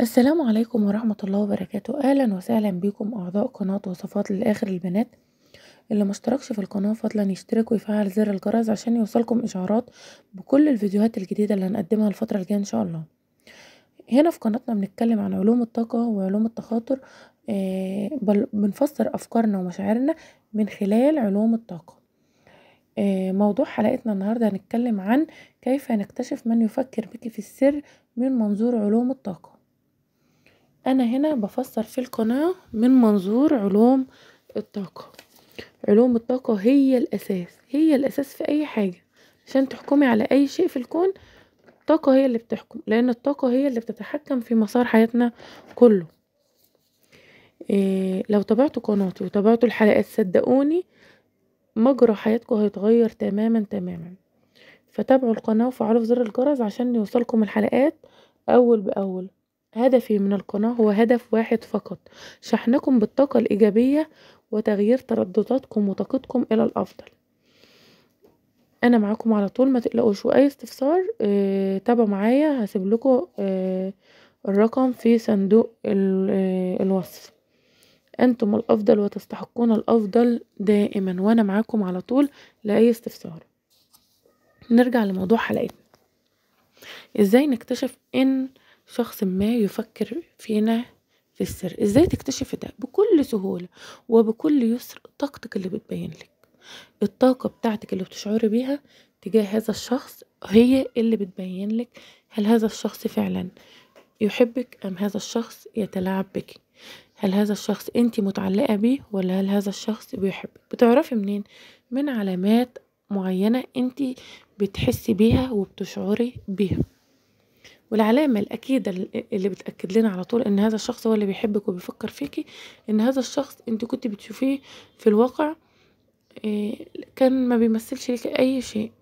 السلام عليكم ورحمة الله وبركاته أهلا وسهلا بكم أعضاء قناة وصفات للآخر البنات اللي مشتركش في القناة فضلا يشترك ويفعل زر الجرس عشان يوصلكم إشعارات بكل الفيديوهات الجديدة اللي هنقدمها الفترة الجاية إن شاء الله هنا في قناتنا بنتكلم عن علوم الطاقة وعلوم التخاطر آه، بنفسر أفكارنا ومشاعرنا من خلال علوم الطاقة آه، موضوع حلقتنا النهاردة هنتكلم عن كيف نكتشف من يفكر بك في السر من منظور علوم الطاقة أنا هنا بفسر في القناة من منظور علوم الطاقة علوم الطاقة هي الأساس هي الأساس في أي حاجة عشان تحكمي على أي شيء في الكون الطاقة هي اللي بتحكم لأن الطاقة هي اللي بتتحكم في مسار حياتنا كله إيه لو تابعتوا قناتي وتابعتوا الحلقات صدقوني مجرى حياتكم هيتغير تماما تماما فتابعوا القناة وفعلوا زر الجرس عشان يوصلكم الحلقات أول بأول هدفي من القناة هو هدف واحد فقط شحنكم بالطاقة الإيجابية وتغيير تردداتكم وطاقتكم إلى الأفضل أنا معاكم على طول ما تقلقوش وأي استفسار اه تابعوا معايا هسيب لكم اه الرقم في صندوق آه، الوصف أنتم الأفضل وتستحقون الأفضل دائما وأنا معاكم على طول لأي استفسار نرجع لموضوع حلقتنا ازاي نكتشف ان شخص ما يفكر فينا في السر ازاي تكتشف ده بكل سهولة وبكل يسر طاقتك اللي بتبين لك الطاقة بتاعتك اللي بتشعري بيها تجاه هذا الشخص هي اللي بتبين لك هل هذا الشخص فعلا يحبك أم هذا الشخص يتلاعب بك هل هذا الشخص انت متعلقة بيه ولا هل هذا الشخص بيحبك بتعرفي منين من علامات معينة انت بتحسي بيها وبتشعري بيها والعلامة الأكيدة اللي بتأكد لنا على طول إن هذا الشخص هو اللي بيحبك وبيفكر فيكي إن هذا الشخص أنت كنت بتشوفيه في الواقع آه، كان ما بيمثلش لك أي شيء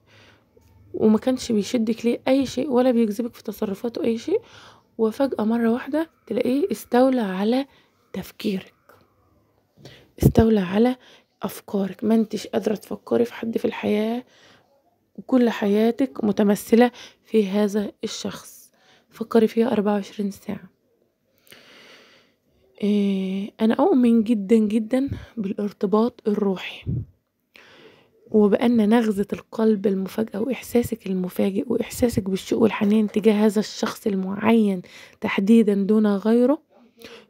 وما كانش بيشدك ليه أي شيء ولا بيجذبك في تصرفاته أي شيء وفجأة مرة واحدة تلاقيه استولى على تفكيرك استولى على أفكارك ما انتش قادرة تفكري في حد في الحياة وكل حياتك متمثلة في هذا الشخص فكري فيها أربعة وعشرين ساعة آه، أنا أؤمن جدا جدا بالارتباط الروحي وبأن نغزة القلب المفاجئة وإحساسك المفاجئ وإحساسك بالشوق والحنين تجاه هذا الشخص المعين تحديدا دون غيره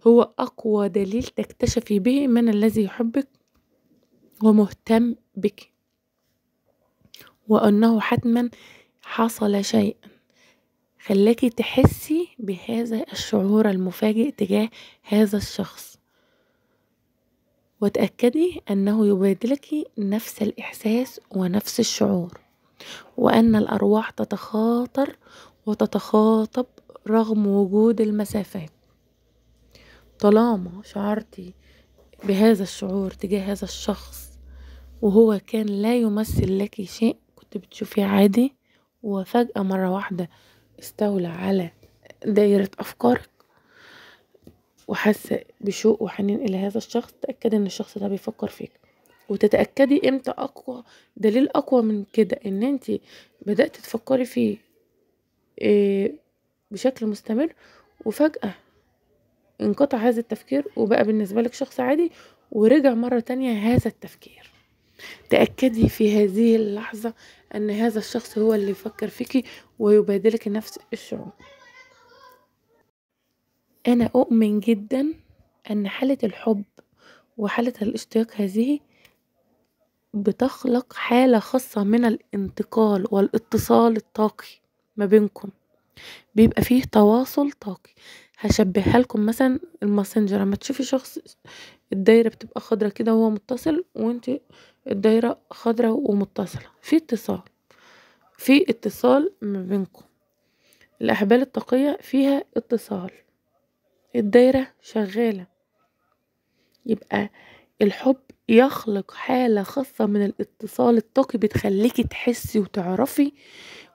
هو أقوى دليل تكتشفي به من الذي يحبك ومهتم بك وأنه حتما حصل شيئا خلاكي تحسي بهذا الشعور المفاجئ تجاه هذا الشخص وتأكدي أنه يبادلك نفس الإحساس ونفس الشعور وأن الأرواح تتخاطر وتتخاطب رغم وجود المسافات طالما شعرتي بهذا الشعور تجاه هذا الشخص وهو كان لا يمثل لك شيء كنت بتشوفيه عادي وفجأة مرة واحدة استولى على دايرة أفكارك وحاسة بشوق وحنين إلى هذا الشخص تأكدي إن الشخص ده بيفكر فيك وتتأكدي إمتى أقوى دليل أقوى من كده إن أنت بدأت تفكري فيه آه، بشكل مستمر وفجأة انقطع هذا التفكير وبقى بالنسبة لك شخص عادي ورجع مرة تانية هذا التفكير تأكدي في هذه اللحظة أن هذا الشخص هو اللي يفكر فيك ويبادلك نفس الشعور أنا أؤمن جدا أن حالة الحب وحالة الاشتياق هذه بتخلق حالة خاصة من الانتقال والاتصال الطاقي ما بينكم بيبقى فيه تواصل طاقي هشبهها لكم مثلا الماسنجر لما تشوفي شخص الدايرة بتبقى خضرة كده وهو متصل وانت الدايرة خضراء ومتصلة في اتصال في اتصال ما بينكم الأحبال الطاقية فيها اتصال الدايرة شغالة يبقى الحب يخلق حالة خاصة من الاتصال الطاقي بتخليكي تحسي وتعرفي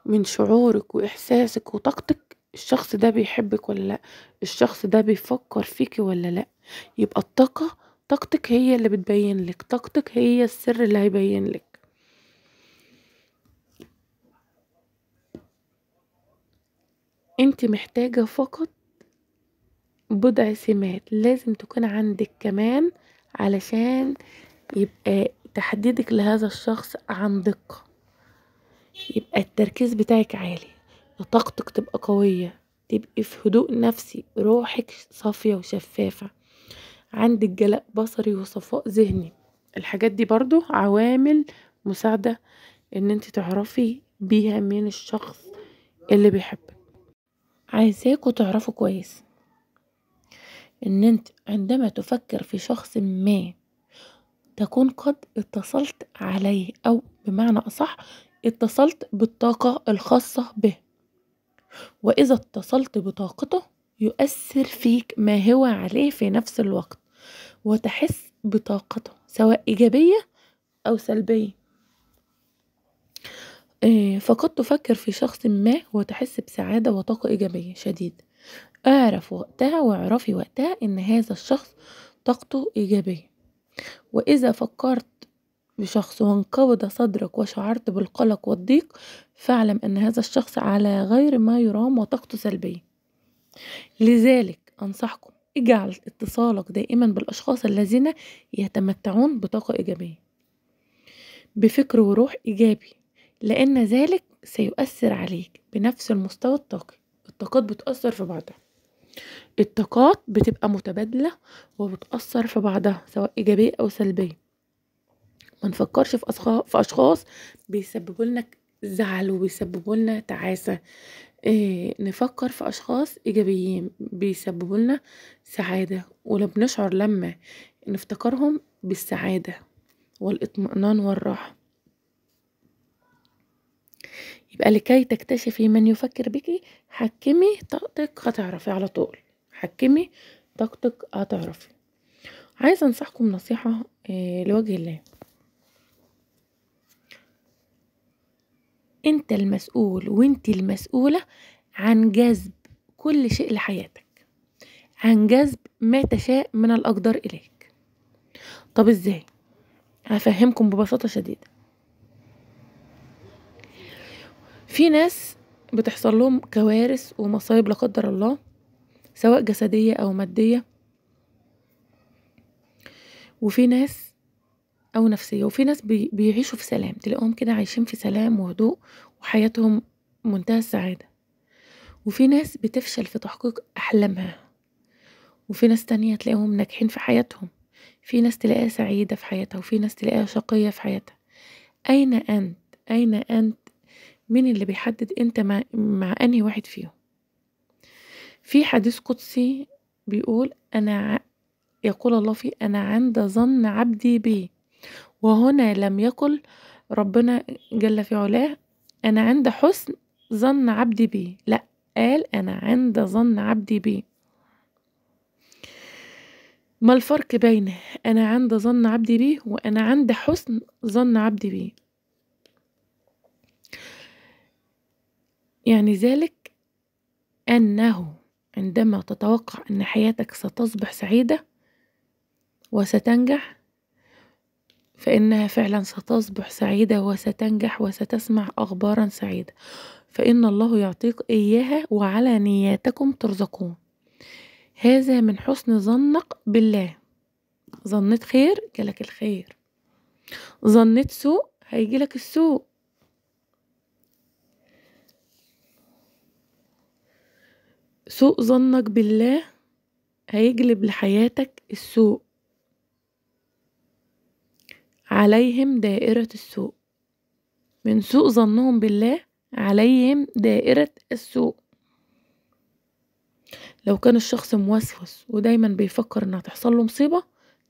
من شعورك وإحساسك وطاقتك الشخص ده بيحبك ولا لأ الشخص ده بيفكر فيكي ولا لأ يبقى الطاقة طاقتك هي اللي بتبين لك طاقتك هي السر اللي هيبين لك انت محتاجة فقط بضع سمات لازم تكون عندك كمان علشان يبقى تحديدك لهذا الشخص عن دقة يبقى التركيز بتاعك عالي طاقتك تبقى قوية تبقي في هدوء نفسي روحك صافية وشفافة عندك جلاء بصري وصفاء ذهني الحاجات دي برضو عوامل مساعدة ان انت تعرفي بيها من الشخص اللي بيحبك عايزاكوا تعرفوا كويس ان انت عندما تفكر في شخص ما تكون قد اتصلت عليه او بمعنى اصح اتصلت بالطاقة الخاصة به وإذا اتصلت بطاقته يؤثر فيك ما هو عليه في نفس الوقت وتحس بطاقته سواء إيجابية أو سلبية آه، فقد تفكر في شخص ما وتحس بسعادة وطاقة إيجابية شديدة اعرف وقتها واعرفي وقتها إن هذا الشخص طاقته إيجابية وإذا فكرت بشخص وانقبض صدرك وشعرت بالقلق والضيق فاعلم أن هذا الشخص على غير ما يرام وطاقته سلبية لذلك أنصحكم اجعل اتصالك دائما بالأشخاص الذين يتمتعون بطاقة إيجابية بفكر وروح إيجابي لأن ذلك سيؤثر عليك بنفس المستوى الطاقي الطاقات بتأثر في بعضها الطاقات بتبقى متبادلة وبتأثر في بعضها سواء إيجابية أو سلبية ما نفكرش في أشخاص بيسببوا لنا زعل وبيسببوا لنا تعاسة آه، نفكّر في أشخاص إيجابيين بيسببوا لنا سعادة، ول بنشعر لمّا نفتكرهم بالسعادة والإطمئنان والراحة. يبقى لكي تكتشفي من يفكّر بِكِ، حكّمي طاقتِك هتعرفي على طول، حكّمي طاقتِك هتعرفي. عايزة أنصحكم نصيحة آه، لوجه الله. انت المسؤول وانت المسؤولة عن جذب كل شيء لحياتك عن جذب ما تشاء من الأقدار إليك طب إزاي؟ هفهمكم ببساطة شديدة في ناس بتحصل لهم كوارث ومصايب لا قدر الله سواء جسدية أو مادية وفي ناس أو نفسية وفي ناس بي بيعيشوا في سلام تلاقوهم كده عايشين في سلام وهدوء وحياتهم منتهى السعادة وفي ناس بتفشل في تحقيق أحلامها وفي ناس تانية تلاقيهم ناجحين في حياتهم في ناس تلاقيها سعيدة في حياتها وفي ناس تلاقيها شقية في حياتها أين أنت؟ أين أنت؟ مين اللي بيحدد أنت مع, مع أنهي واحد فيهم؟ في حديث قدسي بيقول أنا يقول الله فيه أنا عند ظن عبدي بي وهنا لم يقل ربنا جل في علاه أنا عند حسن ظن عبدي بي لأ قال أنا عند ظن عبدي بي ما الفرق بين أنا عند ظن عبدي بي وأنا عند حسن ظن عبدي بي يعني ذلك أنه عندما تتوقع أن حياتك ستصبح سعيدة وستنجح فإنها فعلا ستصبح سعيدة وستنجح وستسمع أخبارا سعيدة فإن الله يعطيك إياها وعلى نياتكم ترزقون هذا من حسن ظنك بالله ظنيت خير جالك الخير ظنيت سوء هيجيلك السوء سوء ظنك بالله هيجلب لحياتك السوء عليهم دائرة السوء من سوء ظنهم بالله عليهم دائرة السوء لو كان الشخص موسوس ودايما بيفكر انها تحصل له مصيبة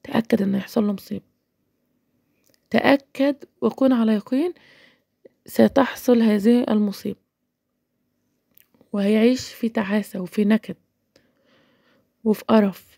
تأكد ان يحصل له مصيبة تأكد وكن على يقين ستحصل هذه المصيبة وهيعيش في تعاسة وفي نكد وفي قرف